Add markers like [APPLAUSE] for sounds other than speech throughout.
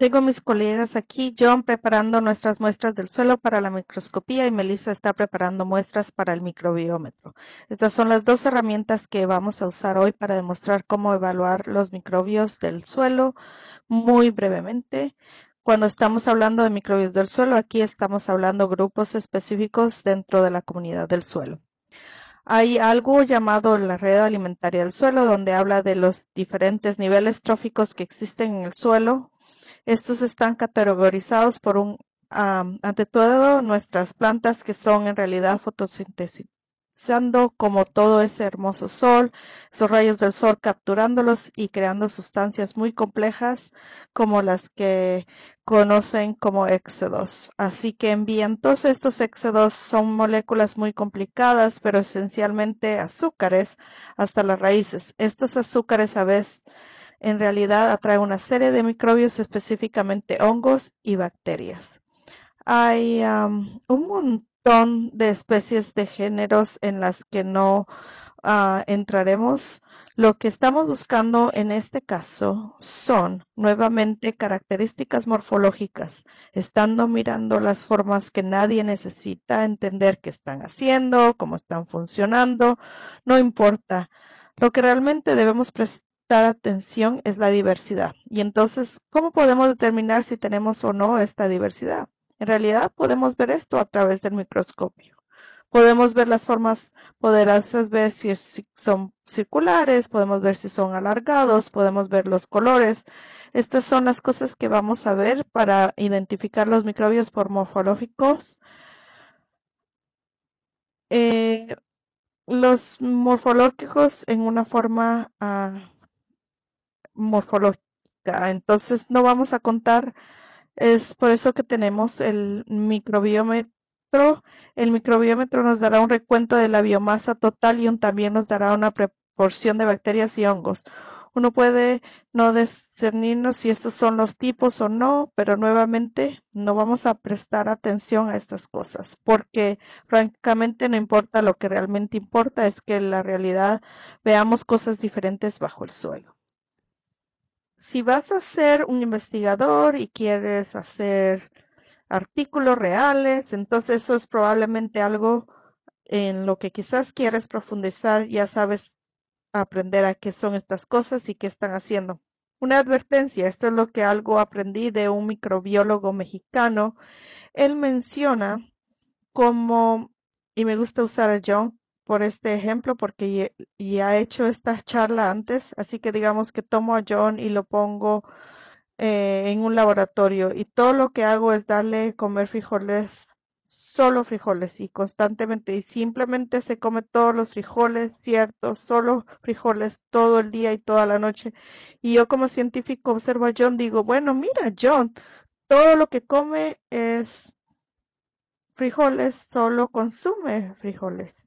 Tengo mis colegas aquí, John preparando nuestras muestras del suelo para la microscopía y Melissa está preparando muestras para el microbiómetro. Estas son las dos herramientas que vamos a usar hoy para demostrar cómo evaluar los microbios del suelo muy brevemente. Cuando estamos hablando de microbios del suelo, aquí estamos hablando grupos específicos dentro de la comunidad del suelo. Hay algo llamado la red alimentaria del suelo, donde habla de los diferentes niveles tróficos que existen en el suelo, estos están categorizados por un, ante todo, nuestras plantas que son en realidad fotosintesizando como todo ese hermoso sol, esos rayos del sol capturándolos y creando sustancias muy complejas como las que conocen como éxodos. Así que envían todos estos éxodos, son moléculas muy complicadas, pero esencialmente azúcares hasta las raíces. Estos azúcares a veces en realidad atrae una serie de microbios, específicamente hongos y bacterias. Hay un montón de especies de géneros en las que no ah, entraremos. Lo que estamos buscando en este caso son nuevamente características morfológicas, estando mirando las formas que nadie necesita entender qué están haciendo, cómo están funcionando, no importa. Lo que realmente debemos prestar atención es la diversidad. Y entonces, ¿cómo podemos determinar si tenemos o no esta diversidad? En realidad podemos ver esto a través del microscopio. Podemos ver las formas poderosas, ver si, son circulares, podemos ver si son alargados, podemos ver los colores. Estas son las cosas que vamos a ver para identificar los microbios por morfológicos. Eh, los morfológicos en una forma ah, morfológica. Entonces no vamos a contar, es por eso que tenemos el microbiómetro. El microbiómetro nos dará un recuento de la biomasa total y también nos dará una proporción de bacterias y hongos. Uno puede no discernirnos si estos son los tipos o no, pero nuevamente no vamos a prestar atención a estas cosas, porque francamente no importa, lo que realmente importa es que en la realidad veamos cosas diferentes bajo el suelo si vas a ser un investigador y quieres hacer artículos reales, entonces eso es probablemente algo en lo que quizás quieres profundizar, ya sabes aprender a qué son estas cosas y qué están haciendo. Una advertencia, esto es lo que algo aprendí de un microbiólogo mexicano. Él menciona como, y me gusta usar a John, por este ejemplo porque ya he hecho esta charla antes, así que digamos que tomo a John y lo pongo eh, en un laboratorio y todo lo que hago es darle comer frijoles, solo frijoles y constantemente y simplemente se come todos los frijoles, cierto, solo frijoles todo el día y toda la noche. Y yo como científico observo a John, digo, bueno, mira, John, todo lo que come es frijoles, solo consume frijoles.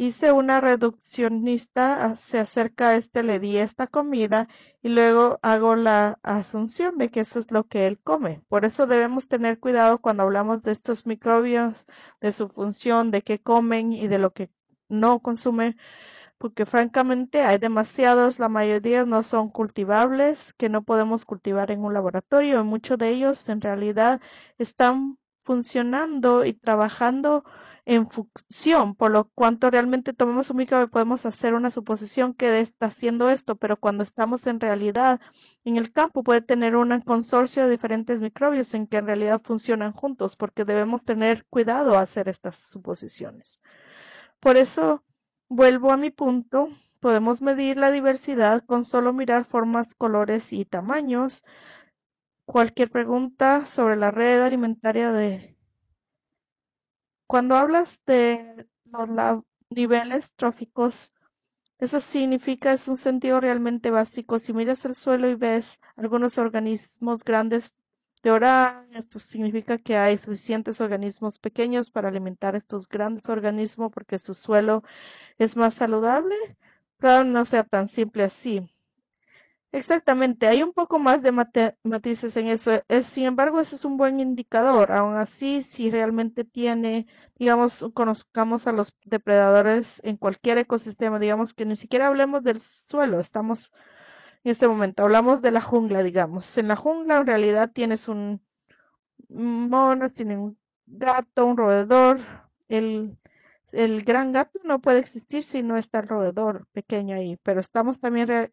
Hice una reduccionista, ah, se acerca a este, le di esta comida y luego hago la asunción de que eso es lo que él come. Por eso debemos tener cuidado cuando hablamos de estos microbios, de su función, de qué comen y de lo que no consumen, porque francamente hay demasiados, la mayoría no son cultivables, que no podemos cultivar en un laboratorio y muchos de ellos en realidad están funcionando y trabajando en función, por lo cuanto realmente tomamos un microbe podemos hacer una suposición que está haciendo esto, pero cuando estamos en realidad en el campo puede tener un consorcio de diferentes microbios en que en realidad funcionan juntos, porque debemos tener cuidado a hacer estas suposiciones. Por eso vuelvo a mi punto, podemos medir la diversidad con solo mirar formas, colores y tamaños. Cualquier pregunta sobre la red alimentaria de cuando hablas de los niveles tróficos, eso significa, es un sentido realmente básico. Si miras el suelo y ves algunos organismos grandes de orar, esto significa que hay suficientes organismos pequeños para alimentar estos grandes organismos porque su suelo es más saludable. Claro, no sea tan simple así. Exactamente, hay un poco más de matices en eso. Eh, es, sin embargo, ese es un buen indicador. Aún así, si realmente tiene, digamos, conozcamos a los depredadores en cualquier ecosistema, digamos que ni siquiera hablemos del suelo, estamos en este momento, hablamos de la jungla, digamos. En la jungla, en realidad, tienes un mono, tienes un gato, un roedor. El, gran gato no puede existir si no está el roedor pequeño ahí, pero estamos también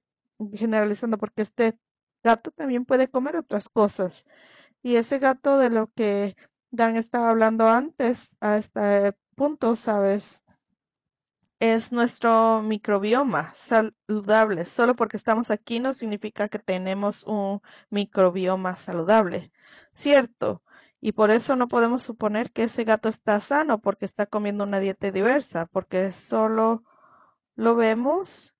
generalizando, porque este gato también puede comer otras cosas. Y ese gato de lo que Dan estaba hablando antes, a este punto, ¿sabes? Es nuestro microbioma saludable. Solo porque estamos aquí no significa que tenemos un microbioma saludable. Cierto. Y por eso no podemos suponer que ese gato está sano porque está comiendo una dieta diversa, porque solo lo vemos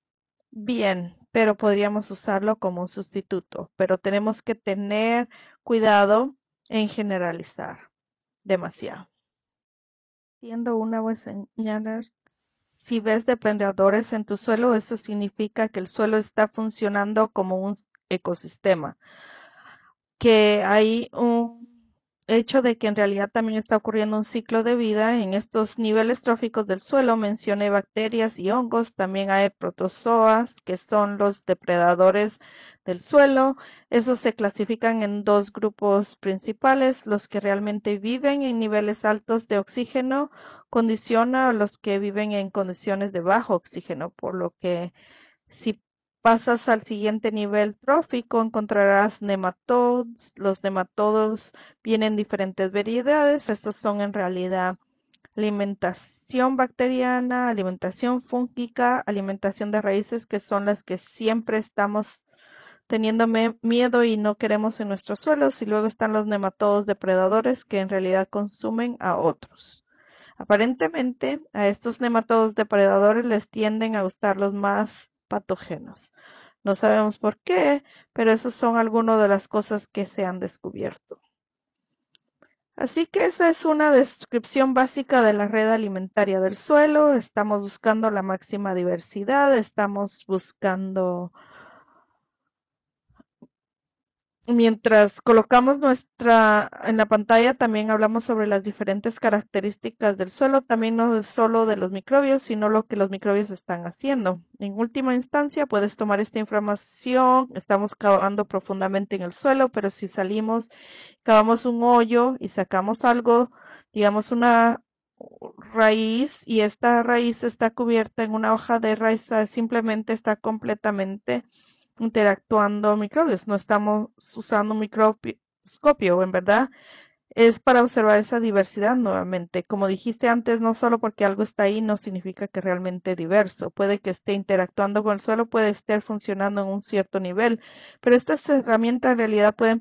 bien, pero podríamos usarlo como un sustituto. Pero tenemos que tener cuidado en generalizar demasiado. Siendo una buena si ves depredadores en tu suelo, eso significa que el suelo está funcionando como un ecosistema, que hay un hecho de que en realidad también está ocurriendo un ciclo de vida en estos niveles tróficos del suelo. Mencioné bacterias y hongos, también hay protozoas que son los depredadores del suelo. Esos se clasifican en dos grupos principales, los que realmente viven en niveles altos de oxígeno condiciona a los que viven en condiciones de bajo oxígeno, por lo que si pasas al siguiente nivel trófico, encontrarás nematodos. Los nematodos vienen diferentes variedades. Estos son en realidad alimentación bacteriana, alimentación fúngica, alimentación de raíces, que son las que siempre estamos teniendo miedo y no queremos en nuestros suelos. Y luego están los nematodos depredadores, que en realidad consumen a otros. Aparentemente, a estos nematodos depredadores les tienden a gustar los más patógenos. No sabemos por qué, pero esas son algunas de las cosas que se han descubierto. Así que esa es una descripción básica de la red alimentaria del suelo. Estamos buscando la máxima diversidad, estamos buscando mientras colocamos nuestra en la pantalla, también hablamos sobre las diferentes características del suelo, también no solo de los microbios, sino lo que los microbios están haciendo. En última instancia, puedes tomar esta información, estamos cavando profundamente en el suelo, pero si salimos, cavamos un hoyo y sacamos algo, digamos una raíz y esta raíz está cubierta en una hoja de raíz, simplemente está completamente interactuando microbios, no estamos usando un microscopio, en verdad es para observar esa diversidad nuevamente. Como dijiste antes, no solo porque algo está ahí no significa que realmente es diverso. Puede que esté interactuando con el suelo, puede estar funcionando en un cierto nivel, pero estas herramientas en realidad pueden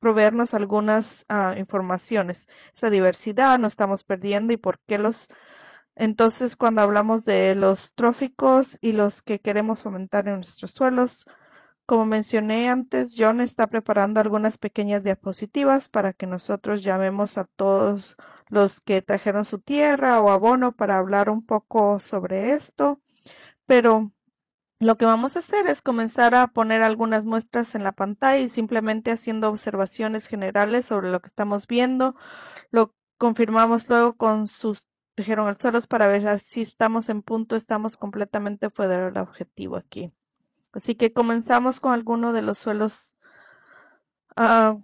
proveernos algunas ah, informaciones. Esa diversidad no estamos perdiendo y por qué los entonces, cuando hablamos de los tróficos y los que queremos fomentar en nuestros suelos, como mencioné antes, John está preparando algunas pequeñas diapositivas para que nosotros llamemos a todos los que trajeron su tierra o abono para hablar un poco sobre esto. Pero lo que vamos a hacer es comenzar a poner algunas muestras en la pantalla y simplemente haciendo observaciones generales sobre lo que estamos viendo. Lo confirmamos luego con sus dijeron suelos para ver si estamos en punto, estamos completamente fuera del objetivo aquí. Así que comenzamos con alguno de los suelos. Ah,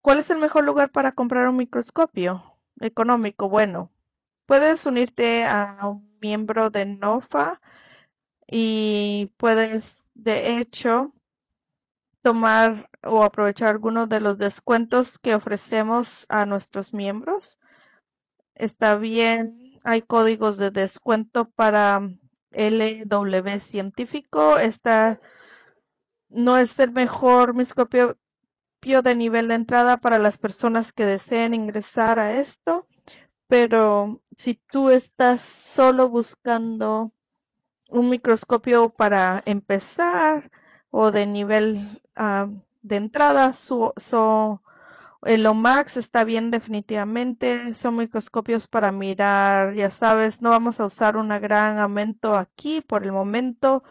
¿Cuál es el mejor lugar para comprar un microscopio económico? Bueno, puedes unirte a un miembro de NOFA y puedes, de hecho, tomar o aprovechar alguno de los descuentos que ofrecemos a nuestros miembros. Está bien hay códigos de descuento para LW científico. Esta no es el mejor microscopio de nivel de entrada para las personas que deseen ingresar a esto, pero si tú estás solo buscando un microscopio para empezar o de nivel ah, de entrada, su, el OMAX está bien definitivamente, son microscopios para mirar, ya sabes, no vamos a usar un gran aumento aquí por el momento.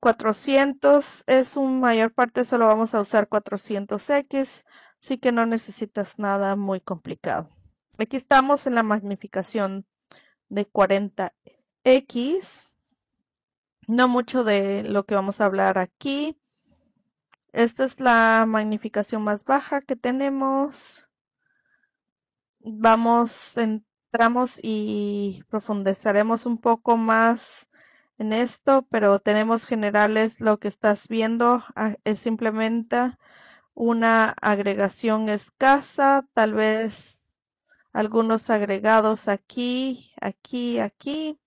400 es un mayor parte, solo vamos a usar 400X, así que no necesitas nada muy complicado. Aquí estamos en la magnificación de 40X, no mucho de lo que vamos a hablar aquí. Esta es la magnificación más baja que tenemos. Vamos, entramos y profundizaremos un poco más en esto, pero tenemos generales, lo que estás viendo ah, es simplemente una agregación escasa, tal vez algunos agregados aquí, aquí, aquí.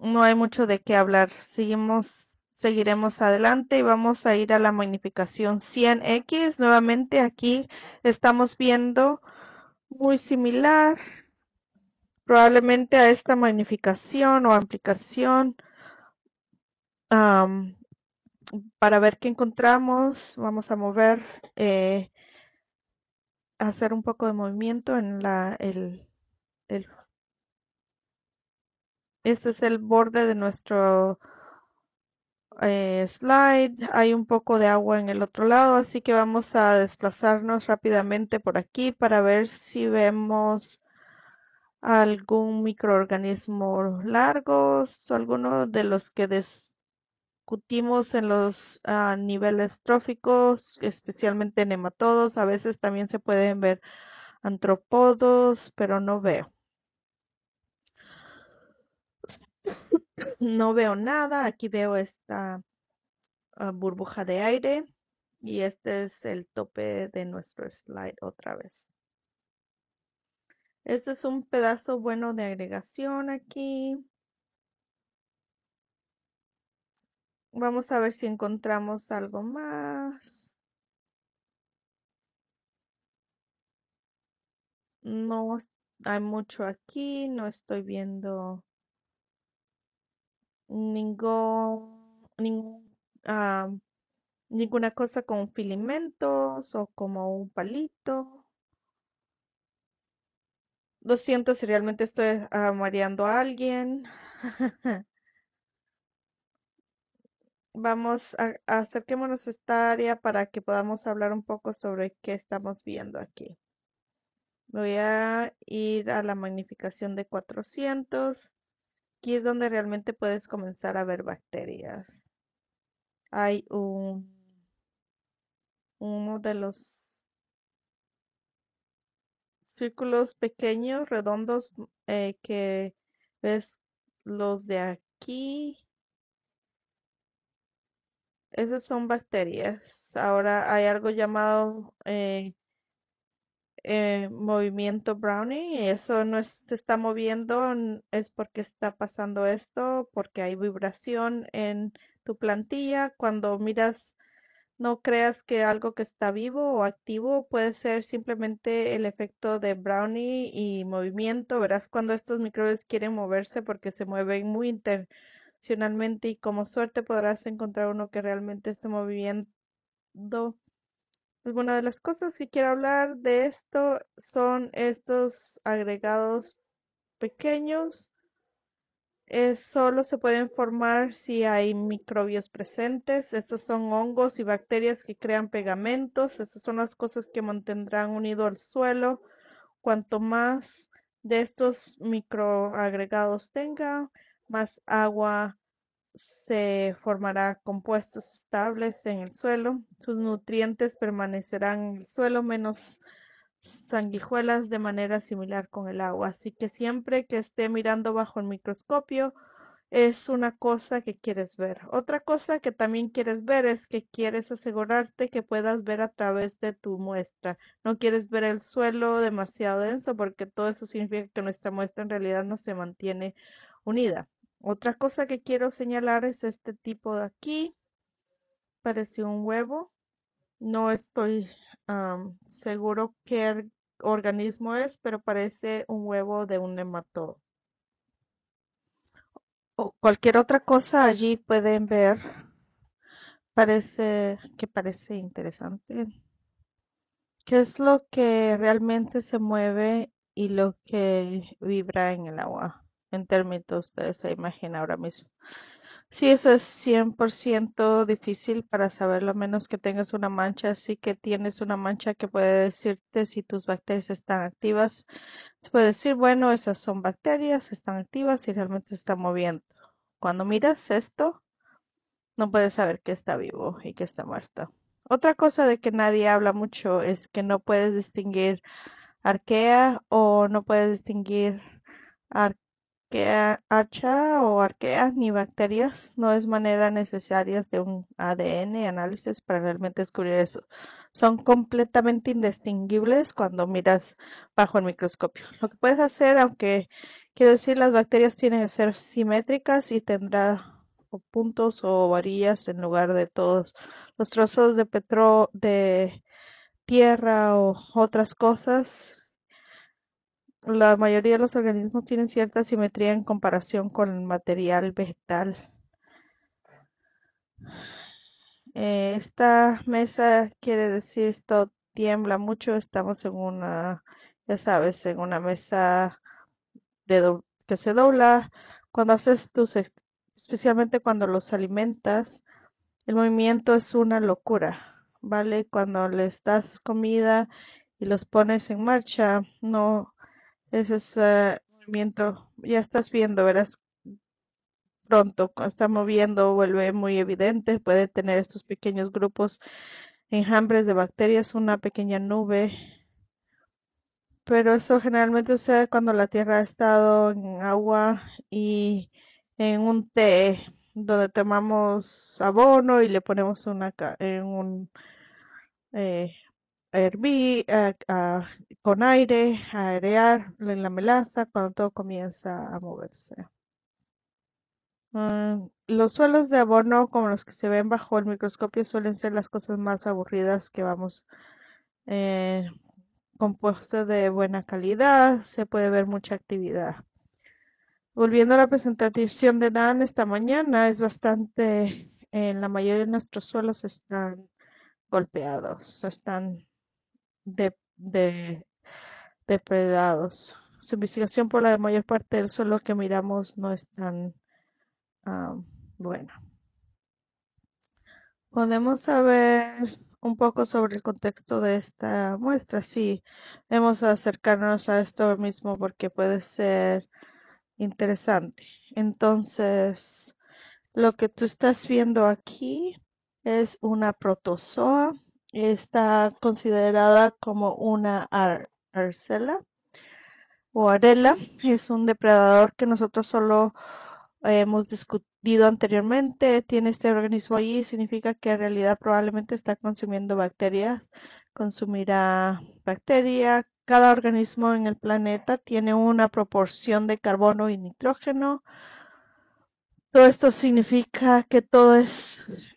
No hay mucho de qué hablar. Seguimos seguiremos adelante y vamos a ir a la magnificación 100x. Nuevamente aquí estamos viendo muy similar, probablemente a esta magnificación o ampliación. para ver qué encontramos, vamos a mover, eh, hacer un poco de movimiento en la, el este es el borde de nuestro eh, slide, hay un poco de agua en el otro lado, así que vamos a desplazarnos rápidamente por aquí para ver si vemos algún microorganismo largo, alguno de los que discutimos en los ah, niveles tróficos, especialmente nematodos, a veces también se pueden ver antropodos, pero no veo no veo nada. Aquí veo esta ah, burbuja de aire y este es el tope de nuestro slide otra vez. Este es un pedazo bueno de agregación aquí. Vamos a ver si encontramos algo más. No hay mucho aquí, no estoy viendo ningún, ah, ninguna cosa con filamentos o como un palito. 200 si realmente estoy ah, mareando a alguien. [LAUGHS] Vamos, a, acerquémonos a esta área para que podamos hablar un poco sobre qué estamos viendo aquí. Voy a ir a la magnificación de 400 aquí es donde realmente puedes comenzar a ver bacterias. Hay un, uno de los círculos pequeños, redondos, eh, que ves los de aquí. Esas son bacterias. Ahora hay algo llamado eh, eh, movimiento brownie y eso no se está moviendo, es porque está pasando esto, porque hay vibración en tu plantilla. Cuando miras, no creas que algo que está vivo o activo puede ser simplemente el efecto de brownie y movimiento. Verás cuando estos microbios quieren moverse porque se mueven muy internacionalmente y como suerte podrás encontrar uno que realmente esté moviendo algunas pues, de las cosas que quiero hablar de esto son estos agregados pequeños. Eh, solo se pueden formar si hay microbios presentes. Estos son hongos y bacterias que crean pegamentos. Estas son las cosas que mantendrán unido al suelo. Cuanto más de estos microagregados tenga, más agua se formará compuestos estables en el suelo, sus nutrientes permanecerán en el suelo menos sanguijuelas de manera similar con el agua, así que siempre que esté mirando bajo el microscopio es una cosa que quieres ver. Otra cosa que también quieres ver es que quieres asegurarte que puedas ver a través de tu muestra. No quieres ver el suelo demasiado denso porque todo eso significa que nuestra muestra en realidad no se mantiene unida. Otra cosa que quiero señalar es este tipo de aquí. parece un huevo. No estoy seguro qué organismo es, pero parece un huevo de un nematodo. O cualquier otra cosa allí pueden ver. Parece que parece interesante. ¿Qué es lo que realmente se mueve y lo que vibra en el agua? en términos de esa imagen ahora mismo. Sí, eso es 100% difícil para saberlo, a menos que tengas una mancha. Así que tienes una mancha que puede decirte si tus bacterias están activas. Se puede decir, bueno, esas son bacterias, están activas y realmente se están moviendo. Cuando miras esto, no puedes saber que está vivo y que está muerto. Otra cosa de que nadie habla mucho es que no puedes distinguir arquea o no puedes distinguir arquea que hacha o arquea ni bacterias no es manera necesaria de un ADN análisis para realmente descubrir eso. Son completamente indistinguibles cuando miras bajo el microscopio. Lo que puedes hacer, aunque quiero decir, las bacterias tienen que ser simétricas y tendrá puntos o varillas en lugar de todos los trozos de petróleo, de tierra o otras cosas la mayoría de los organismos tienen cierta simetría en comparación con el material vegetal. Eh, esta mesa quiere decir esto tiembla mucho. Estamos en una, ya sabes, en una mesa de que se dobla. Cuando haces tus, especialmente cuando los alimentas, el movimiento es una locura, ¿vale? Cuando les das comida y los pones en marcha, no ese es, el eh, movimiento. Ya estás viendo, verás pronto, está moviendo, vuelve muy evidente, puede tener estos pequeños grupos, enjambres de bacterias, una pequeña nube. Pero eso generalmente sucede cuando la tierra ha estado en agua y en un té donde tomamos abono y le ponemos una en un eh, hervir, con aire, a airear la melaza cuando todo comienza a moverse. Ah, los suelos de abono como los que se ven bajo el microscopio suelen ser las cosas más aburridas que vamos eh, compuestos de buena calidad, se puede ver mucha actividad. Volviendo a la presentación de Dan esta mañana, es bastante, en la mayoría de nuestros suelos están golpeados, están de, de, depredados. Su investigación por la mayor parte del suelo que miramos no es tan ah, bueno. Podemos saber un poco sobre el contexto de esta muestra. Sí, hemos acercarnos a esto mismo porque puede ser interesante. Entonces, lo que tú estás viendo aquí es una protozoa Está considerada como una arcela o arela. Es un depredador que nosotros solo hemos discutido anteriormente. Tiene este organismo allí. Significa que en realidad probablemente está consumiendo bacterias. Consumirá bacteria. Cada organismo en el planeta tiene una proporción de carbono y nitrógeno. Todo esto significa que todo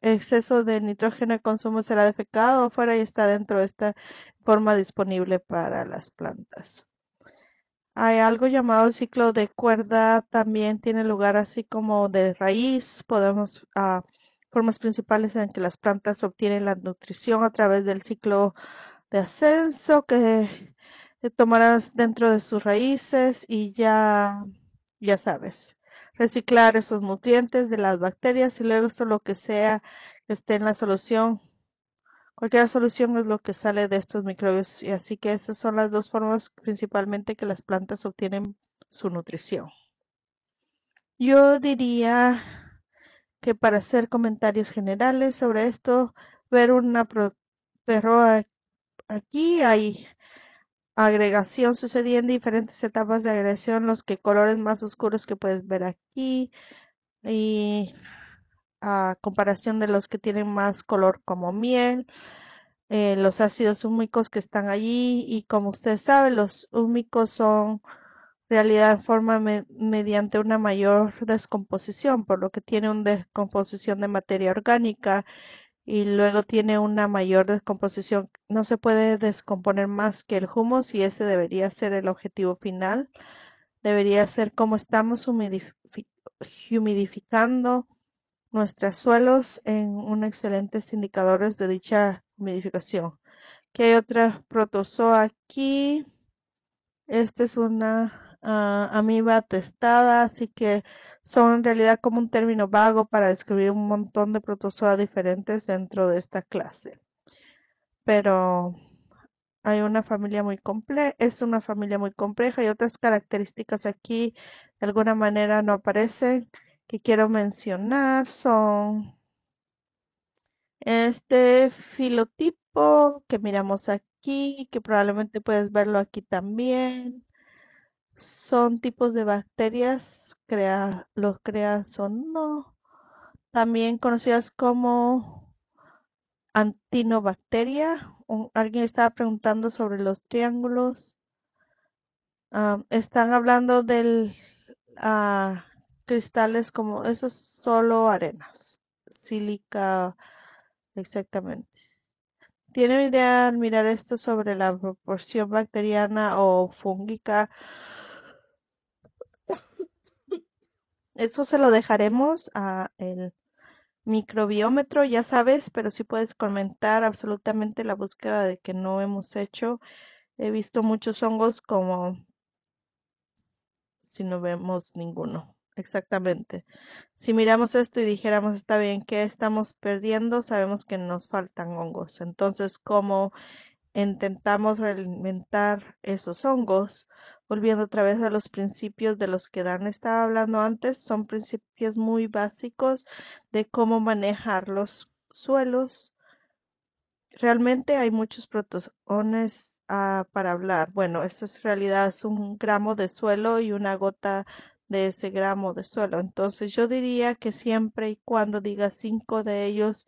exceso de nitrógeno de consumo será defecado fuera y está dentro de esta forma disponible para las plantas. Hay algo llamado ciclo de cuerda, también tiene lugar así como de raíz. Podemos, ah, formas principales en que las plantas obtienen la nutrición a través del ciclo de ascenso que eh, tomarás dentro de sus raíces y ya, ya sabes reciclar esos nutrientes de las bacterias y luego esto lo que sea que esté en la solución. Cualquier solución es lo que sale de estos microbios y así que esas son las dos formas principalmente que las plantas obtienen su nutrición. Yo diría que para hacer comentarios generales sobre esto, ver una perroa aquí hay agregación sucedía en diferentes etapas de agregación, los que colores más oscuros que puedes ver aquí y a comparación de los que tienen más color como miel, eh, los ácidos húmicos que están allí y como ustedes saben los húmicos son realidad en forma mediante una mayor descomposición, por lo que tiene una descomposición de materia orgánica y luego tiene una mayor descomposición. No se puede descomponer más que el humus y ese debería ser el objetivo final. Debería ser como estamos humidificando nuestros suelos en unos excelentes indicadores de dicha humidificación. Que hay otra protozoa aquí. Esta es una Ah, mí va atestada, así que son en realidad como un término vago para describir un montón de protozoa diferentes dentro de esta clase. Pero hay una familia muy compleja, es una familia muy compleja y otras características aquí de alguna manera no aparecen que quiero mencionar son este filotipo que miramos aquí, que probablemente puedes verlo aquí también. Son tipos de bacterias, crea, los no también conocidas como antinobacteria. alguien estaba preguntando sobre los triángulos. Ah, están hablando del ah, cristales como esos solo arenas, sílica, exactamente. tiene idea mirar esto sobre la proporción bacteriana o fúngica Eso se lo dejaremos al microbiómetro, ya sabes, pero si puedes comentar absolutamente la búsqueda de que no hemos hecho. He visto muchos hongos como si no vemos ninguno. Exactamente. Si miramos esto y dijéramos, está bien, ¿qué estamos perdiendo? Sabemos que nos faltan hongos. Entonces, ¿cómo intentamos alimentar esos hongos? Volviendo otra vez a los principios de los que Dan estaba hablando antes, son principios muy básicos de cómo manejar los suelos. Realmente hay muchos protones ah, para hablar. Bueno, eso es realidad, es un gramo de suelo y una gota de ese gramo de suelo. Entonces yo diría que siempre y cuando diga cinco de ellos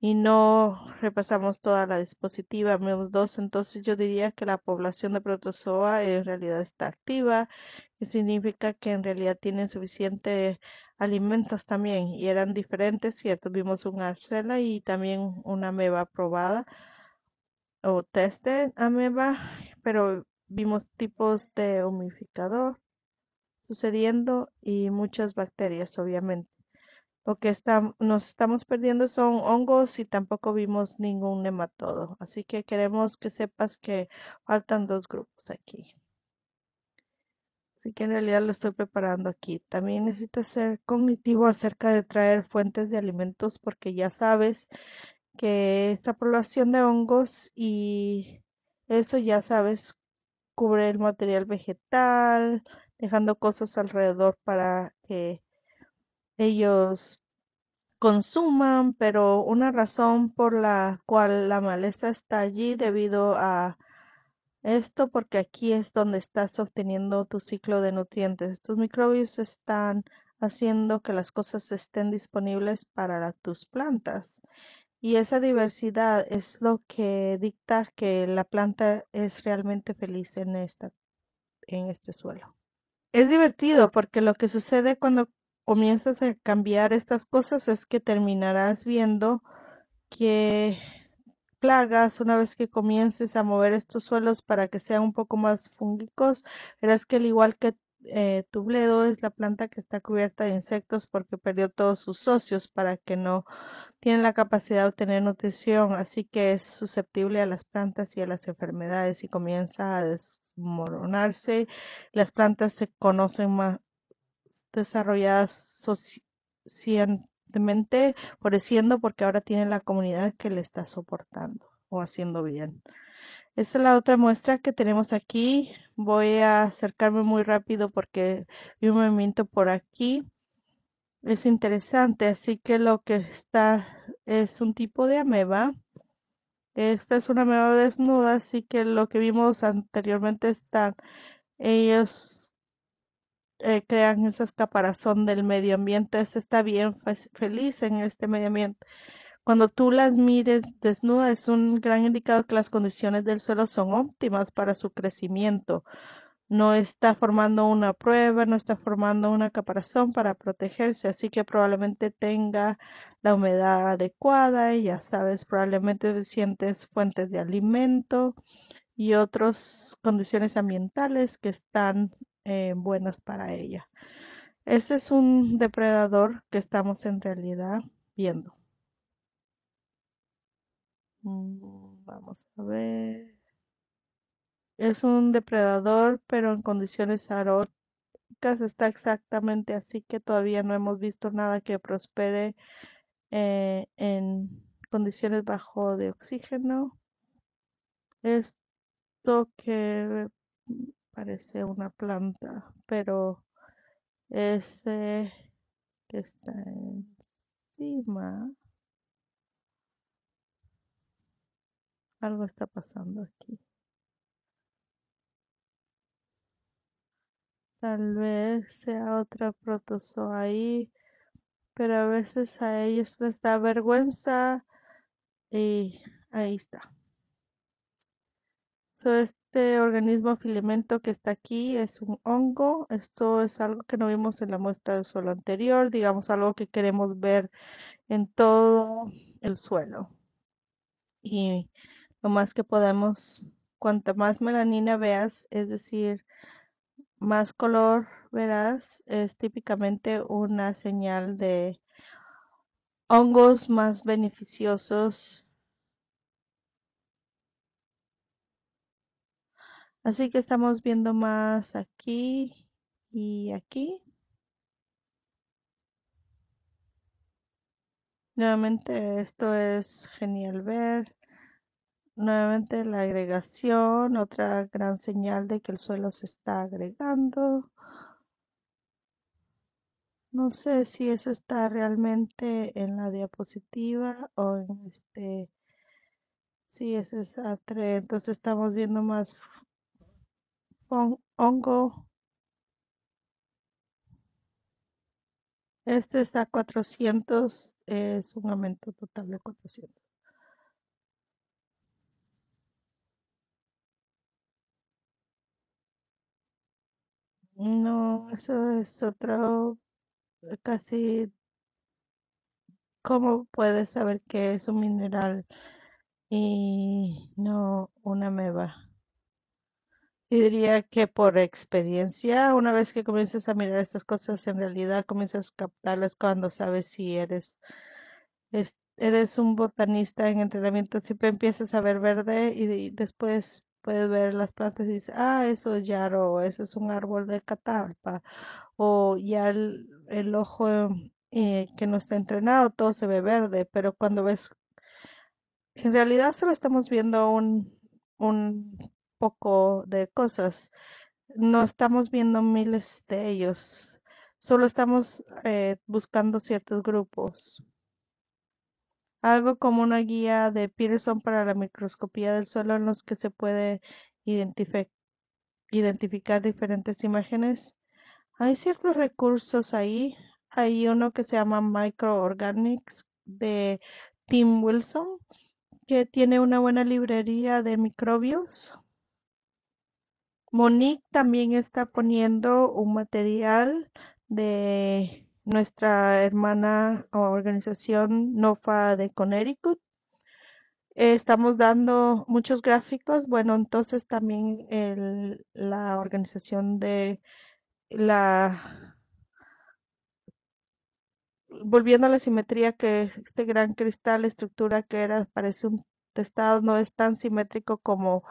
y no repasamos toda la dispositiva menos dos, entonces yo diría que la población de protozoa en realidad está activa, que significa que en realidad tienen suficiente alimentos también y eran diferentes, ¿cierto? Vimos un arcela y también una ameba probada o test ameba, pero vimos tipos de humificador sucediendo y muchas bacterias, obviamente. Lo que nos estamos perdiendo son hongos y tampoco vimos ningún nematodo. Así que queremos que sepas que faltan dos grupos aquí. Así que en realidad lo estoy preparando aquí. También necesitas ser cognitivo acerca de traer fuentes de alimentos porque ya sabes que esta población de hongos y eso ya sabes cubre el material vegetal, dejando cosas alrededor para que ellos consuman, pero una razón por la cual la maleza está allí debido a esto, porque aquí es donde estás obteniendo tu ciclo de nutrientes. Estos microbios están haciendo que las cosas estén disponibles para tus plantas. Y esa diversidad es lo que dicta que la planta es realmente feliz en, esta, en este suelo. Es divertido porque lo que sucede cuando comienzas a cambiar estas cosas es que terminarás viendo que plagas, una vez que comiences a mover estos suelos para que sean un poco más fúngicos, verás que al igual que eh, tu bledo es la planta que está cubierta de insectos porque perdió todos sus socios para que no tiene la capacidad de obtener nutrición, así que es susceptible a las plantas y a las enfermedades y comienza a desmoronarse. Las plantas se conocen más, desarrolladas socialmente, floreciendo porque ahora tiene la comunidad que le está soportando o haciendo bien. Esa es la otra muestra que tenemos aquí. Voy a acercarme muy rápido porque vi un movimiento por aquí. Es interesante, así que lo que está es un tipo de ameba. Esta es una ameba desnuda, así que lo que vimos anteriormente están ellos eh, crean esas caparazón del medio ambiente, está bien feliz en este medio ambiente. Cuando tú las mires desnudas, es un gran indicador que las condiciones del suelo son óptimas para su crecimiento. No está formando una prueba, no está formando una caparazón para protegerse, así que probablemente tenga la humedad adecuada y ya sabes, probablemente sientes fuentes de alimento y otras condiciones ambientales que están eh, buenas para ella. Ese es un depredador que estamos en realidad viendo. Mm, vamos a ver. Es un depredador, pero en condiciones aeróbicas está exactamente así que todavía no hemos visto nada que prospere eh, en condiciones bajo de oxígeno. Esto que parece una planta, pero ese que está encima, algo está pasando aquí. Tal vez sea otra protozoa ahí, pero a veces a ellos les da vergüenza y ahí está. So, este organismo filamento que está aquí es un hongo. Esto es algo que no vimos en la muestra del suelo anterior, digamos algo que queremos ver en todo el suelo. Y lo más que podemos, cuanta más melanina veas, es decir, más color verás, es típicamente una señal de hongos más beneficiosos Así que estamos viendo más aquí y aquí. Nuevamente, esto es genial ver. Nuevamente la agregación, otra gran señal de que el suelo se está agregando. No sé si eso está realmente en la diapositiva o en este... Sí, ese es A3. Entonces estamos viendo más Hongo Este está a 400, es un aumento total de 400. No, eso es otro, eh, casi, ¿cómo puedes saber que es un mineral y no una meba? diría que por experiencia, una vez que comienzas a mirar estas cosas, en realidad comienzas a captarlas cuando sabes si eres, eres un botanista en entrenamiento. Siempre empiezas a ver verde y, después puedes ver las plantas y dices, ah, eso es yaro eso es un árbol de catalpa. O ya el, ojo eh, que no está entrenado, todo se ve verde, pero cuando ves, en realidad solo estamos viendo un, un poco de cosas. No estamos viendo miles de ellos. Solo estamos eh, buscando ciertos grupos. Algo como una guía de Pearson para la microscopía del suelo en los que se puede identificar diferentes imágenes. Hay ciertos recursos ahí. Hay uno que se llama Microorganics de Tim Wilson, que tiene una buena librería de microbios. Monique también está poniendo un material de nuestra hermana organización NOFA de Connecticut. estamos dando muchos gráficos. Bueno, entonces también la organización de la... Volviendo a la simetría que este gran cristal, estructura que era, parece un testado, no es tan simétrico como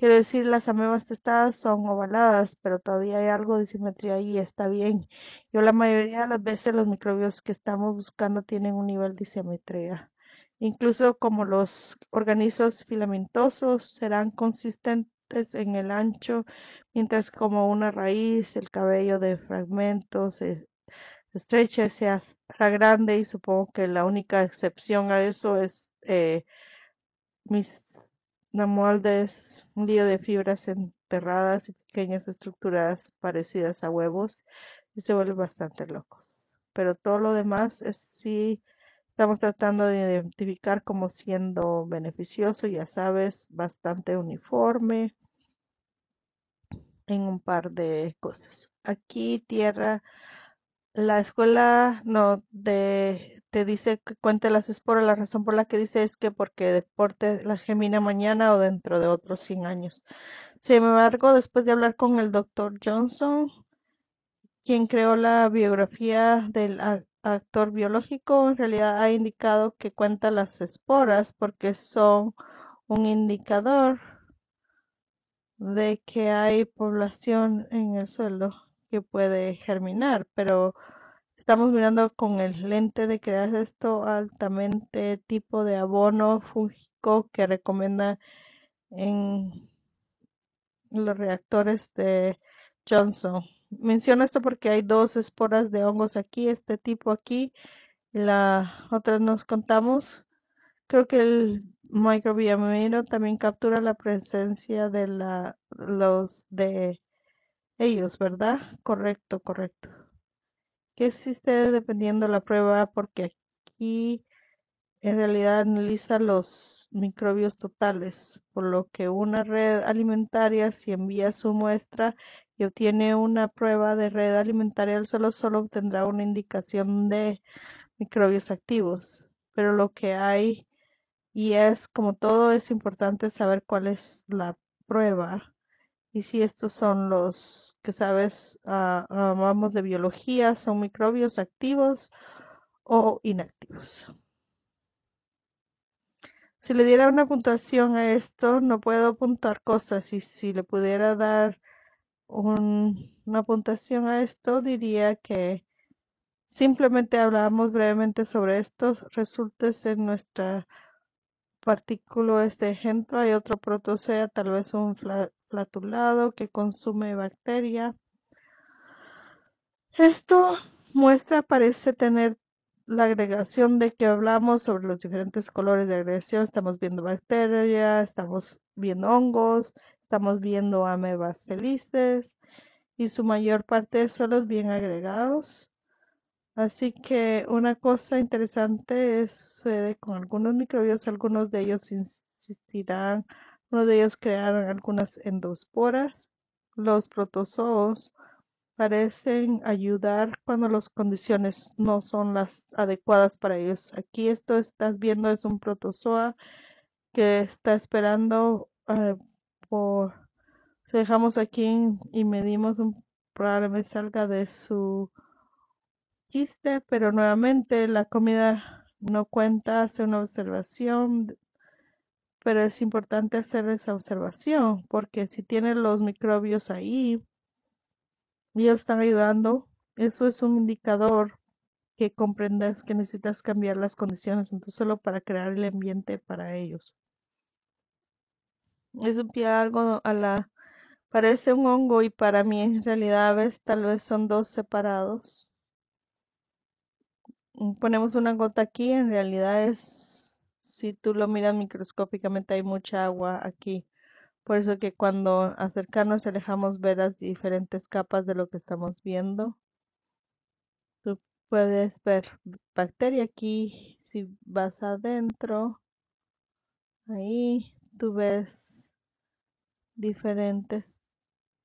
Quiero decir, las amebas testadas son ovaladas, pero todavía hay algo de simetría y está bien. Yo la mayoría de las veces los microbios que estamos buscando tienen un nivel de simetría. Incluso como los organismos filamentosos serán consistentes en el ancho, mientras como una raíz, el cabello de fragmentos se eh, estrecha se agrande grande y supongo que la única excepción a eso es eh, mis la molde es un lío de fibras enterradas y pequeñas estructuras parecidas a huevos y se vuelven bastante locos. Pero todo lo demás es sí estamos tratando de identificar como siendo beneficioso, ya sabes, bastante uniforme en un par de cosas. Aquí tierra, la escuela no de te dice que cuente las esporas, la razón por la que dice es que porque deporte la gemina mañana o dentro de otros 100 años. Sin embargo, después de hablar con el doctor Johnson, quien creó la biografía del actor biológico, en realidad ha indicado que cuenta las esporas porque son un indicador de que hay población en el suelo que puede germinar, pero estamos mirando con el lente de crear esto altamente tipo de abono fúngico que recomienda en los reactores de Johnson. Menciono esto porque hay dos esporas de hongos aquí, este tipo aquí, la otra nos contamos. Creo que el microbiomero también captura la presencia de la, los de ellos, ¿verdad? Correcto, correcto que existe dependiendo la prueba porque aquí en realidad analiza los microbios totales, por lo que una red alimentaria si envía su muestra y obtiene una prueba de red alimentaria solo solo obtendrá una indicación de microbios activos. Pero lo que hay y es como todo es importante saber cuál es la prueba y si estos son los que sabes, hablamos ah, de biología, son microbios activos o inactivos. Si le diera una puntuación a esto, no puedo apuntar cosas. Y si le pudiera dar una puntuación a esto, diría que simplemente hablamos brevemente sobre estos Resulta en nuestra partícula. Este ejemplo hay otro protocea, tal vez un platulado que consume bacteria. Esto muestra parece tener la agregación de que hablamos sobre los diferentes colores de agregación. Estamos viendo bacterias, estamos viendo hongos, estamos viendo amebas felices y su mayor parte de suelos bien agregados. Así que una cosa interesante es sucede con algunos microbios, algunos de ellos insistirán uno de ellos crearon algunas endosporas. Los protozoos parecen ayudar cuando las condiciones no son las adecuadas para ellos. Aquí esto estás viendo es un protozoa que está esperando eh, por... Si dejamos aquí y medimos, un, probablemente salga de su quiste, pero nuevamente la comida no cuenta, hace una observación pero es importante hacer esa observación porque si tienen los microbios ahí y ellos están ayudando, eso es un indicador que comprendas que necesitas cambiar las condiciones, entonces solo para crear el ambiente para ellos. Es un pie algo a la parece un hongo y para mí en realidad tal vez son dos separados. Mm, ponemos una gota aquí, en realidad es si tú lo miras microscópicamente hay mucha agua aquí. Por eso que cuando acercamos y alejamos ver las diferentes capas de lo que estamos viendo. Tú puedes ver bacteria aquí. Si vas adentro, ahí tú ves diferentes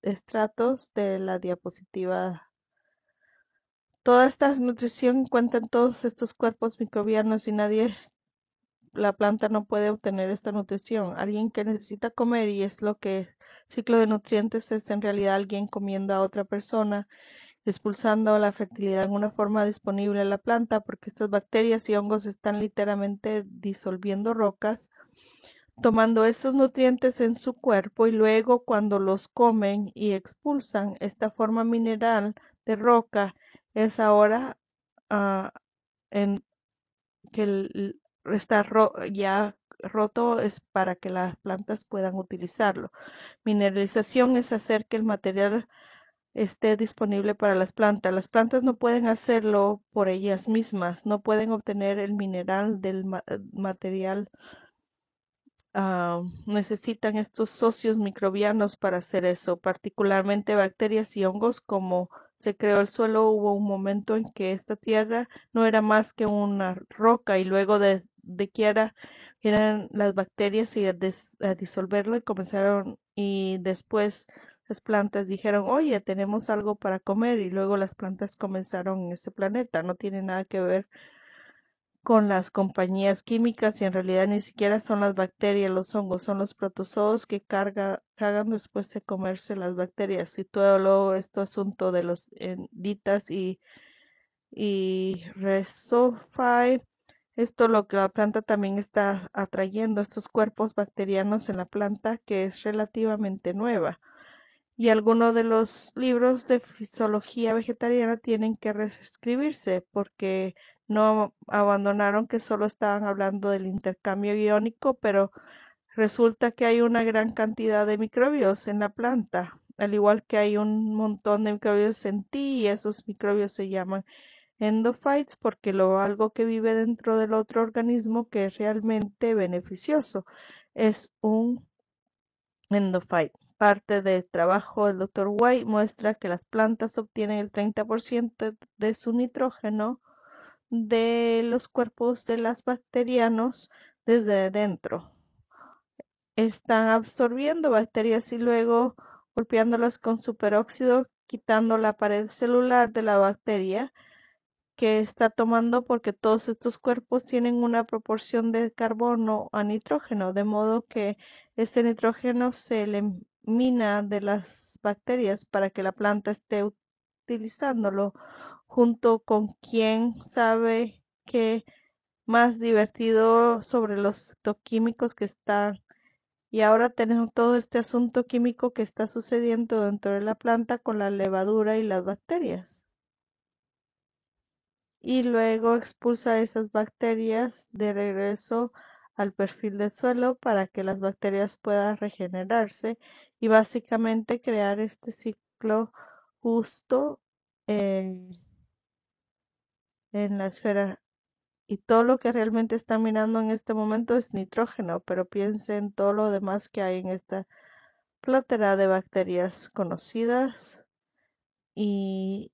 estratos de la diapositiva. Toda esta nutrición cuenta en todos estos cuerpos microbianos y nadie la planta no puede obtener esta nutrición. Alguien que necesita comer y es lo que es. ciclo de nutrientes es en realidad alguien comiendo a otra persona, expulsando la fertilidad en una forma disponible a la planta porque estas bacterias y hongos están literalmente disolviendo rocas, tomando esos nutrientes en su cuerpo y luego cuando los comen y expulsan esta forma mineral de roca es ahora ah, en que está ya roto es para que las plantas puedan utilizarlo. Mineralización es hacer que el material esté disponible para las plantas. Las plantas no pueden hacerlo por ellas mismas, no pueden obtener el mineral del eh, material. Ah, necesitan estos socios microbianos para hacer eso, particularmente bacterias y hongos. Como se creó el suelo, hubo un momento en que esta tierra no era más que una roca y luego de de Kiara eran las bacterias y a, disolverlo y comenzaron y después las plantas dijeron, oye, tenemos algo para comer y luego las plantas comenzaron en ese planeta. No tiene nada que ver con las compañías químicas y en realidad ni siquiera son las bacterias, los hongos, son los protozoos que carga, cagan después de comerse las bacterias. Y todo lo, este asunto de los enditas eh, y, y esto lo que la planta también está atrayendo estos cuerpos bacterianos en la planta que es relativamente nueva. Y algunos de los libros de fisiología vegetariana tienen que reescribirse porque no abandonaron que solo estaban hablando del intercambio iónico, pero resulta que hay una gran cantidad de microbios en la planta, al igual que hay un montón de microbios en ti y esos microbios se llaman Endophytes porque algo que vive dentro del otro organismo que es realmente beneficioso es un endophyte. Parte del trabajo del doctor White muestra que las plantas obtienen el 30% de su nitrógeno de los cuerpos de las bacterianos desde dentro. Están absorbiendo bacterias y luego golpeándolas con superóxido, quitando la pared celular de la bacteria que está tomando porque todos estos cuerpos tienen una proporción de carbono a nitrógeno, de modo que ese nitrógeno se elimina de las bacterias para que la planta esté utilizándolo junto con quien sabe qué más divertido sobre los fitoquímicos que están y ahora tenemos todo este asunto químico que está sucediendo dentro de la planta con la levadura y las bacterias y luego expulsa esas bacterias de regreso al perfil del suelo para que las bacterias puedan regenerarse y básicamente crear este ciclo justo en, la esfera. Y todo lo que realmente está mirando en este momento es nitrógeno, pero piensen en todo lo demás que hay en esta platera de bacterias conocidas y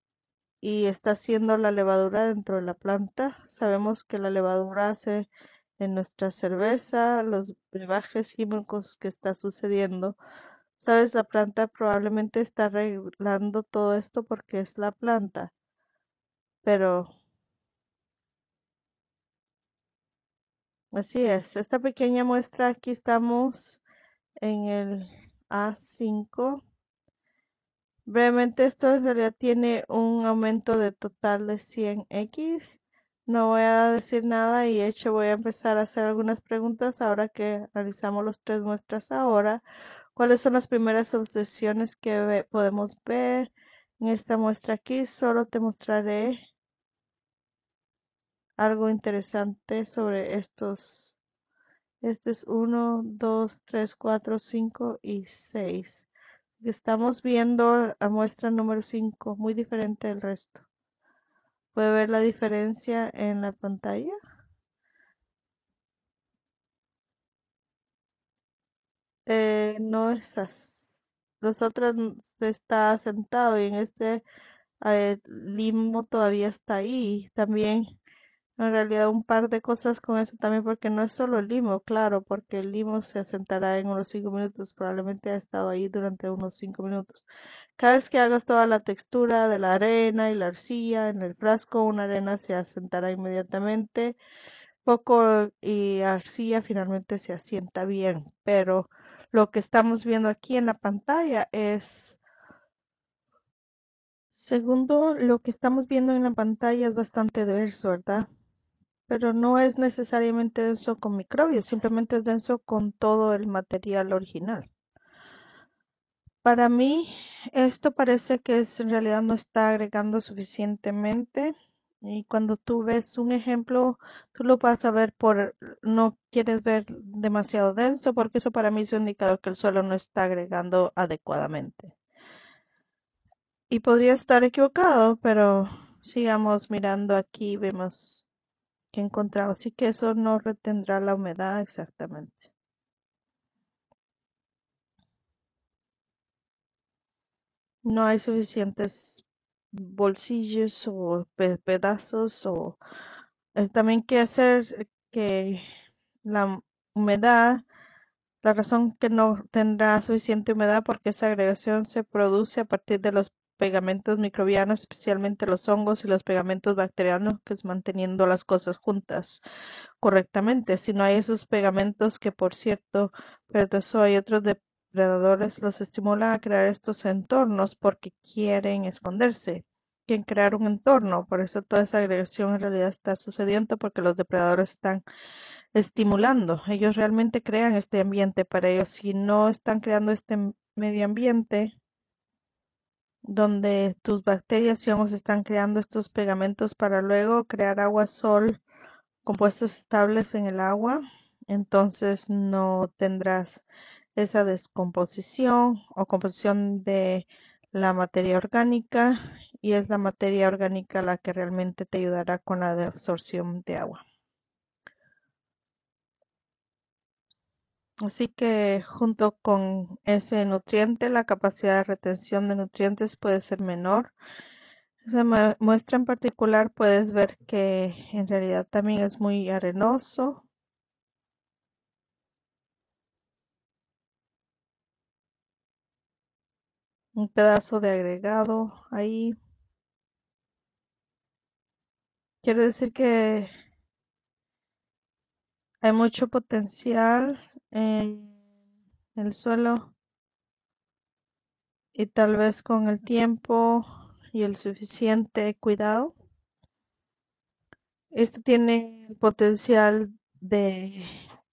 y está haciendo la levadura dentro de la planta. Sabemos que la levadura hace en nuestra cerveza, los brebajes químicos que está sucediendo. Sabes, la planta probablemente está arreglando todo esto porque es la planta. Pero así es. Esta pequeña muestra aquí estamos en el A5 Brevemente, esto en realidad tiene un aumento de total de 100x. No voy a decir nada y de hecho voy a empezar a hacer algunas preguntas ahora que realizamos las tres muestras ahora. ¿Cuáles son las primeras obsesiones que podemos ver en esta muestra aquí? Solo te mostraré algo interesante sobre estos. Este es 1, 2, 3, 4, 5 y 6. Estamos viendo la muestra número 5, muy diferente del resto. ¿Puede ver la diferencia en la pantalla? Eh, no esas, Los otros mm, está sentado y en este eh, limo todavía está ahí. También en realidad un par de cosas con eso también, porque no es solo el limo, claro, porque el limo se asentará en unos cinco minutos, probablemente ha estado ahí durante unos cinco minutos. Cada vez que hagas toda la textura de la arena y la arcilla en el frasco, una arena se asentará inmediatamente, poco y arcilla finalmente se asienta bien, pero lo que estamos viendo aquí en la pantalla es... Segundo, lo que estamos viendo en la pantalla es bastante diverso, ¿verdad? pero no es necesariamente denso con microbios, simplemente es denso con todo el material original. Para mí, esto parece que en realidad no está agregando suficientemente. Y cuando tú ves un ejemplo, tú lo vas a ver por, no quieres ver demasiado denso, porque eso para mí es un indicador que el suelo no está agregando adecuadamente. Y podría estar equivocado, pero sigamos mirando aquí, vemos que encontrado, así que eso no retendrá la humedad exactamente. No hay suficientes bolsillos o pedazos o eh, también que hacer que la humedad la razón que no tendrá suficiente humedad porque esa agregación se produce a partir de los pegamentos microbianos, especialmente los hongos y los pegamentos bacterianos, que es manteniendo las cosas juntas correctamente. Si no hay esos pegamentos que, por cierto, pero eso hay otros depredadores, los estimulan a crear estos entornos porque quieren esconderse quieren crear un entorno. Por eso toda esa agregación en realidad está sucediendo porque los depredadores están estimulando. Ellos realmente crean este ambiente para ellos. Si no están creando este medio ambiente, donde tus bacterias y hongos están creando estos pegamentos para luego crear agua sol compuestos estables en el agua, entonces no tendrás esa descomposición o composición de la materia orgánica y es la materia orgánica la que realmente te ayudará con la absorción de agua. Así que junto con ese nutriente, la capacidad de retención de nutrientes puede ser menor. Esa muestra en particular puedes ver que en realidad también es muy arenoso. Un pedazo de agregado ahí. Quiero decir que hay mucho potencial en el suelo y tal vez con el tiempo y el suficiente cuidado, esto tiene potencial de,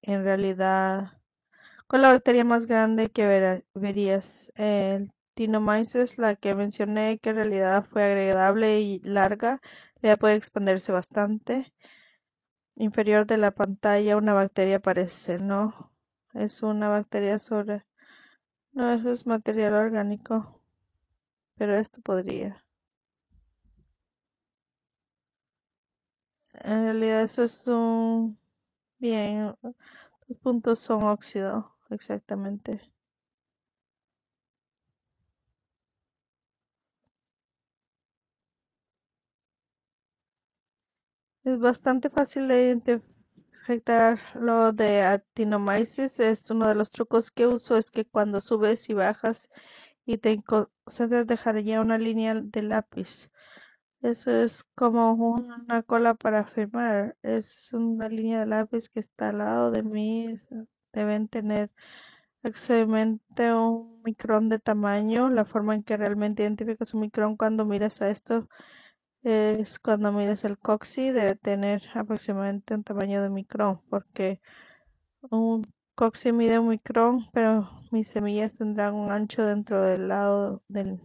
en realidad, con la bacteria más grande que verías. El Tinomyces, la que mencioné, que en realidad fue agradable y larga, ya puede expandirse bastante. Inferior de la pantalla, una bacteria aparece, ¿no? es una bacteria sobre no eso es material orgánico pero esto podría en realidad eso es un bien los puntos son óxido exactamente es bastante fácil de identificar lo de Actinomyces es uno de los trucos que uso, es que cuando subes y bajas y te concentras dejaría una línea de lápiz. Eso es como una cola para firmar. Es una línea de lápiz que está al lado de mí. Deben tener exactamente un micrón de tamaño. La forma en que realmente identificas un micrón cuando miras a esto es cuando mires el coxi debe tener aproximadamente un tamaño de porque un coxi mide un micrón pero mis semillas tendrán un ancho dentro del lado del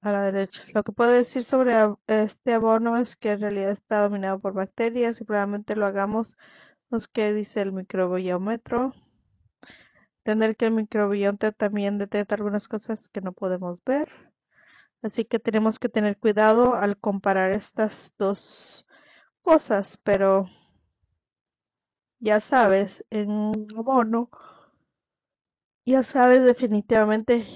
a la derecha. Lo que puedo decir sobre este abono es que en realidad está dominado por bacterias y probablemente lo hagamos los que dice el microbiómetro. tener que el microbiota también detecta algunas cosas que no podemos ver. Así que tenemos que tener cuidado al comparar estas dos cosas, pero ya sabes, en abono ya sabes definitivamente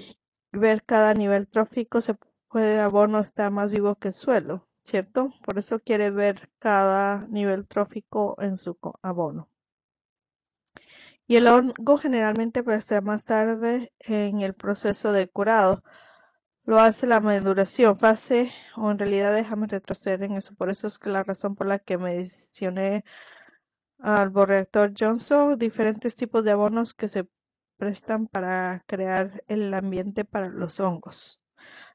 ver cada nivel trófico se puede abono está más vivo que el suelo, ¿cierto? Por eso quiere ver cada nivel trófico en su abono. Y el hongo generalmente aparece pues, más tarde en el proceso de curado lo hace la maduración, fase o en realidad déjame retroceder en eso. Por eso es que la razón por la que mencioné al borreactor Johnson, diferentes tipos de abonos que se prestan para crear el ambiente para los hongos.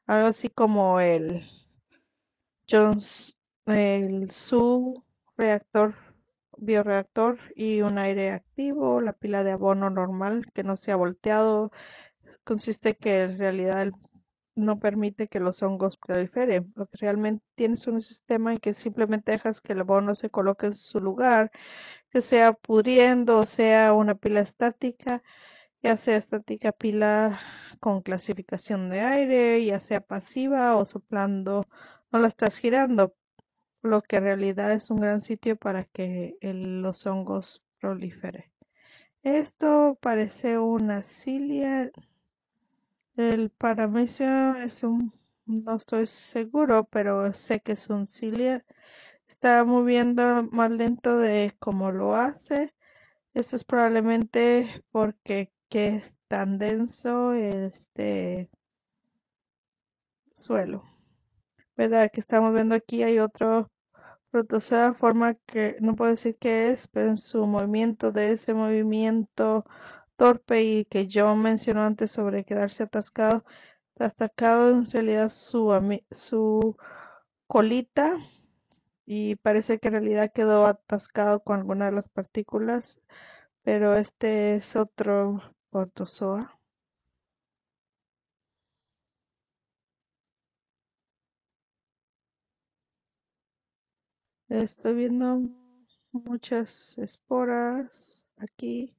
Algo así como el Jones, el su reactor, bioreactor y un aire activo, la pila de abono normal que no se ha volteado. Consiste que en realidad el no permite que los hongos proliferen. Lo que realmente tienes un sistema en que simplemente dejas que el abono se coloque en su lugar, que sea pudriendo, o sea una pila estática, ya sea estática pila con clasificación de aire, ya sea pasiva o soplando, no la estás girando, lo que en realidad es un gran sitio para que los hongos proliferen. Esto parece una cilia el paramecio es un, no estoy seguro, pero sé que es un cilia. Está moviendo más lento de como lo hace. Eso es probablemente porque que es tan denso este suelo. ¿Verdad? Que estamos viendo aquí hay otro sea, forma que no puedo decir qué es, pero en su movimiento de ese movimiento torpe y que yo mencionó antes sobre quedarse atascado, atascado en realidad su, su colita y parece que en realidad quedó atascado con alguna de las partículas, pero este es otro ortozoa. Estoy viendo muchas esporas aquí.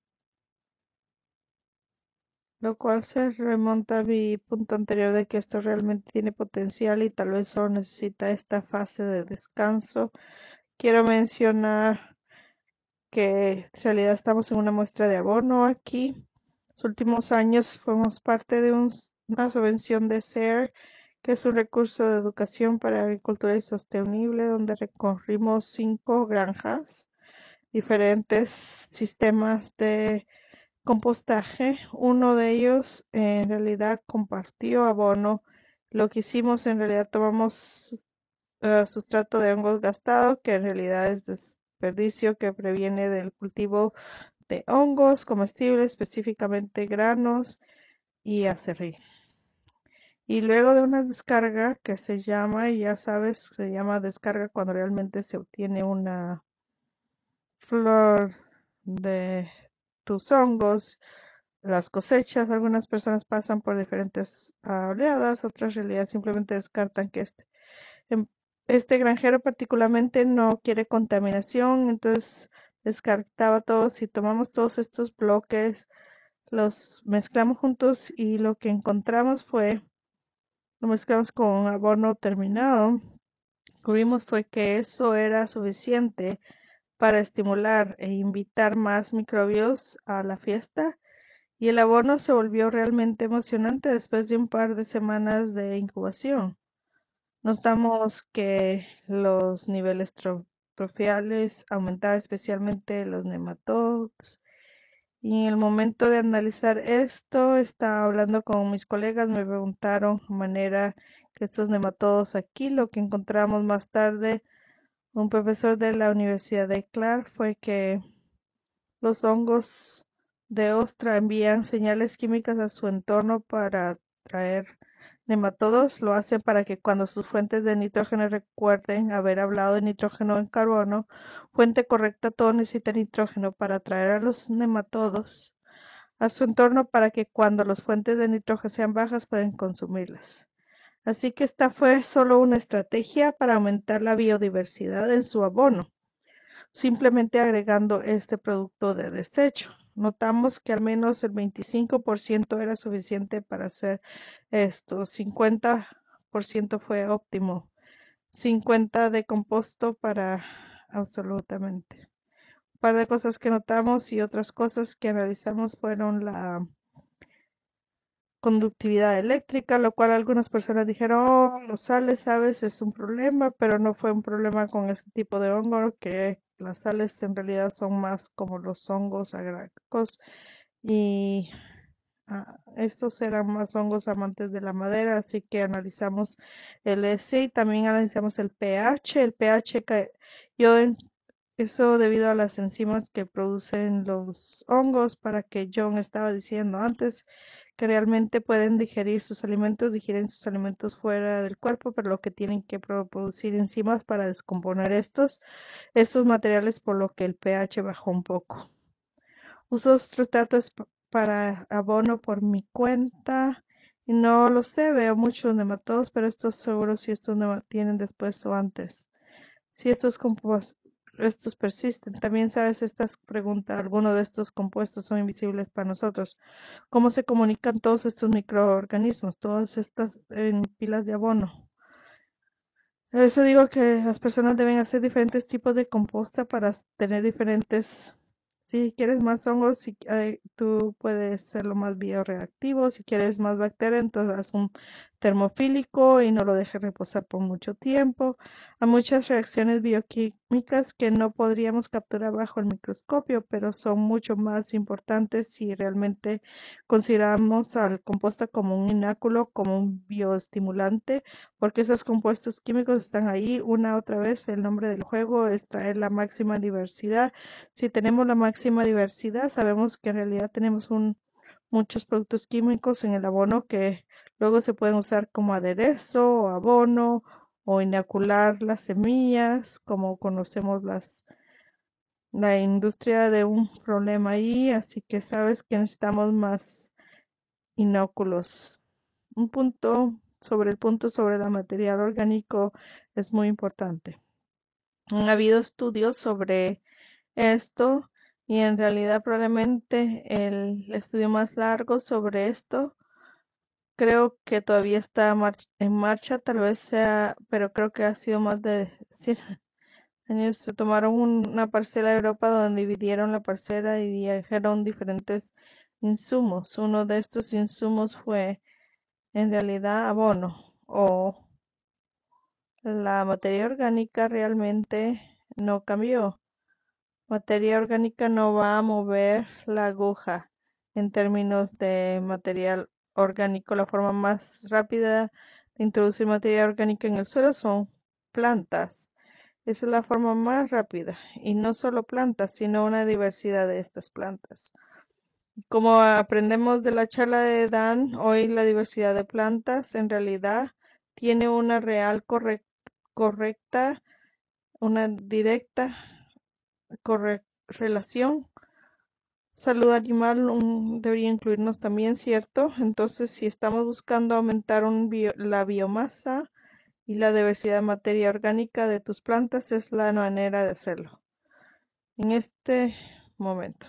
Lo cual se remonta a mi punto anterior de que esto realmente tiene potencial y tal vez solo necesita esta fase de descanso. Quiero mencionar que en realidad estamos en una muestra de abono aquí. Los últimos años fuimos parte de una subvención de SER, que es un recurso de educación para agricultura y sostenible, donde recorrimos cinco granjas, diferentes sistemas de compostaje. Uno de ellos en realidad compartió abono. Lo que hicimos en realidad tomamos eh, sustrato de hongos gastado, que en realidad es desperdicio que previene del cultivo de hongos comestibles, específicamente granos y acerrí. Y luego de una descarga que se llama, y ya sabes, se llama descarga cuando realmente se obtiene una flor de tus hongos, las cosechas. Algunas personas pasan por diferentes ah, oleadas, otras realidad simplemente descartan que este, em, este granjero particularmente no quiere contaminación, entonces descartaba todos si tomamos todos estos bloques, los mezclamos juntos y lo que encontramos fue, lo mezclamos con abono terminado, cubrimos fue que eso era suficiente para estimular e invitar más microbios a la fiesta y el abono se volvió realmente emocionante después de un par de semanas de incubación. Notamos que los niveles trofiales aumentaban especialmente los nematodos y en el momento de analizar esto, estaba hablando con mis colegas, me preguntaron de manera que estos nematodos aquí, lo que encontramos más tarde, un profesor de la Universidad de Clark fue que los hongos de ostra envían señales químicas a su entorno para atraer nematodos. Lo hacen para que cuando sus fuentes de nitrógeno recuerden haber hablado de nitrógeno en carbono, fuente correcta, todo necesita nitrógeno para atraer a los nematodos a su entorno para que cuando las fuentes de nitrógeno sean bajas puedan consumirlas. Así que esta fue solo una estrategia para aumentar la biodiversidad en su abono, simplemente agregando este producto de desecho. Notamos que al menos el 25% era suficiente para hacer esto, 50% fue óptimo, 50% de composto para absolutamente. Un par de cosas que notamos y otras cosas que analizamos fueron la conductividad eléctrica, lo cual algunas personas dijeron, oh, los sales, sabes, es un problema, pero no fue un problema con este tipo de hongo, que las sales en realidad son más como los hongos agrícolas y ah, estos eran más hongos amantes de la madera, así que analizamos el S y también analizamos el pH, el pH que yo eso debido a las enzimas que producen los hongos para que John estaba diciendo antes que realmente pueden digerir sus alimentos, digieren sus alimentos fuera del cuerpo, pero lo que tienen que producir enzimas para descomponer estos, estos materiales, por lo que el pH bajó un poco. Uso sustratos para abono por mi cuenta. Y no lo sé, veo muchos nematodos, pero estos seguro si estos no tienen después o antes. Si estos estos persisten. También sabes estas preguntas, algunos de estos compuestos son invisibles para nosotros. ¿Cómo se comunican todos estos microorganismos, todas estas en eh, pilas de abono? Eso digo que las personas deben hacer diferentes tipos de composta para tener diferentes si quieres más hongos, eh, tú puedes hacerlo más bioreactivo. Si quieres más bacteria, entonces haz un termofílico y no lo dejes reposar por mucho tiempo. Hay muchas reacciones bioquímicas que no podríamos capturar bajo el microscopio, pero son mucho más importantes si realmente consideramos al compuesto como un ináculo, como un bioestimulante, porque esos compuestos químicos están ahí. Una otra vez, el nombre del juego es traer la máxima diversidad. Si tenemos la máxima diversidad, sabemos que en realidad tenemos muchos productos químicos en el abono que luego se pueden usar como aderezo o abono o inocular las semillas, como conocemos las, la industria de un problema ahí, así que sabes que necesitamos más inóculos. Un punto sobre el punto sobre el material orgánico es muy importante. ha habido estudios sobre esto y en realidad probablemente el estudio más largo sobre esto Creo que todavía está en marcha, tal vez sea, pero creo que ha sido más de 100 [LAUGHS] años. Se tomaron una parcela de Europa donde dividieron la parcela y dijeron diferentes insumos. Uno de estos insumos fue en realidad abono o la materia orgánica realmente no cambió. Materia orgánica no va a mover la aguja en términos de material orgánico. La forma más rápida de introducir materia orgánica en el suelo son plantas. Esa es la forma más rápida. Y no solo plantas, sino una diversidad de estas plantas. Como aprendemos de la charla de Dan, hoy la diversidad de plantas en realidad tiene una real correcta, una directa correlación relación Salud animal um, debería incluirnos también, ¿cierto? Entonces, si estamos buscando aumentar la biomasa y la diversidad de materia orgánica de tus plantas, es la manera de hacerlo. En este momento.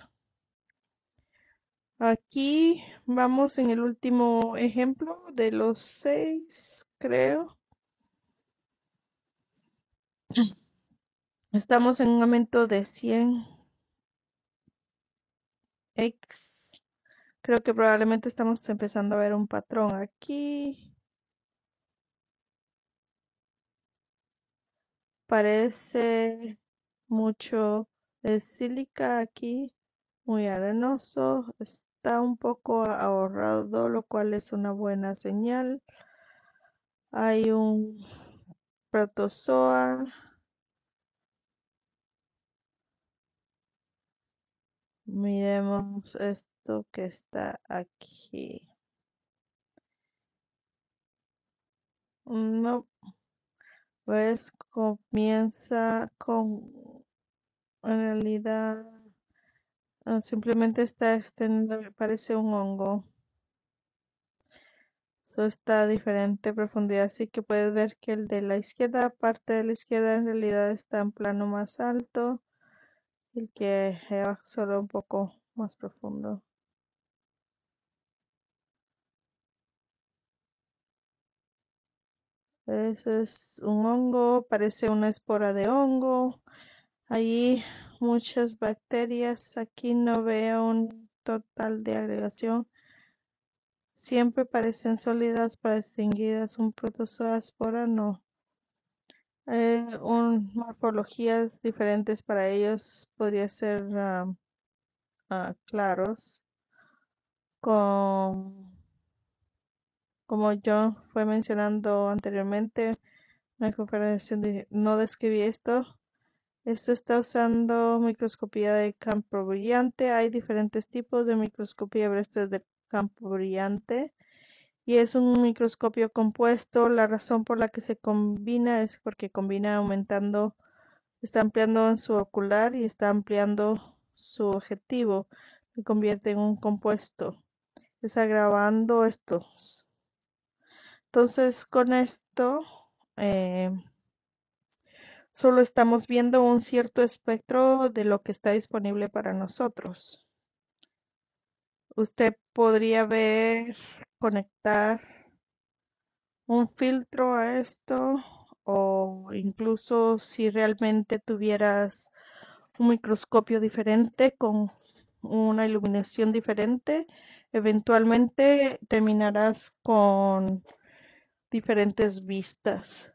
Aquí vamos en el último ejemplo de los seis, creo. Estamos en un aumento de 100 X. Creo que probablemente estamos empezando a ver un patrón aquí. Parece mucho de sílica aquí, muy arenoso. Está un poco ahorrado, lo cual es una buena señal. Hay un protozoa Miremos esto que está aquí. No. Pues comienza con en realidad ah, simplemente está extendiendo, me parece un hongo. eso está a diferente profundidad, así que puedes ver que el de la izquierda, parte de la izquierda en realidad está en plano más alto el que solo un poco más profundo. Ese es un hongo, parece una espora de hongo. Allí muchas bacterias. Aquí no veo un total de agregación. Siempre parecen sólidas para extinguidas. Un espora no. Eh, un, morfologías diferentes para ellos podría ser ah, ah, claros con como yo fue mencionando anteriormente no describí esto esto está usando microscopía de campo brillante hay diferentes tipos de microscopía pero de campo brillante y es un microscopio compuesto. La razón por la que se combina es porque combina aumentando, está ampliando en su ocular y está ampliando su objetivo. y convierte en un compuesto. Es agravando esto. Entonces, con esto, eh, solo estamos viendo un cierto espectro de lo que está disponible para nosotros. Usted podría ver conectar un filtro a esto o incluso si realmente tuvieras un microscopio diferente con una iluminación diferente, eventualmente terminarás con diferentes vistas.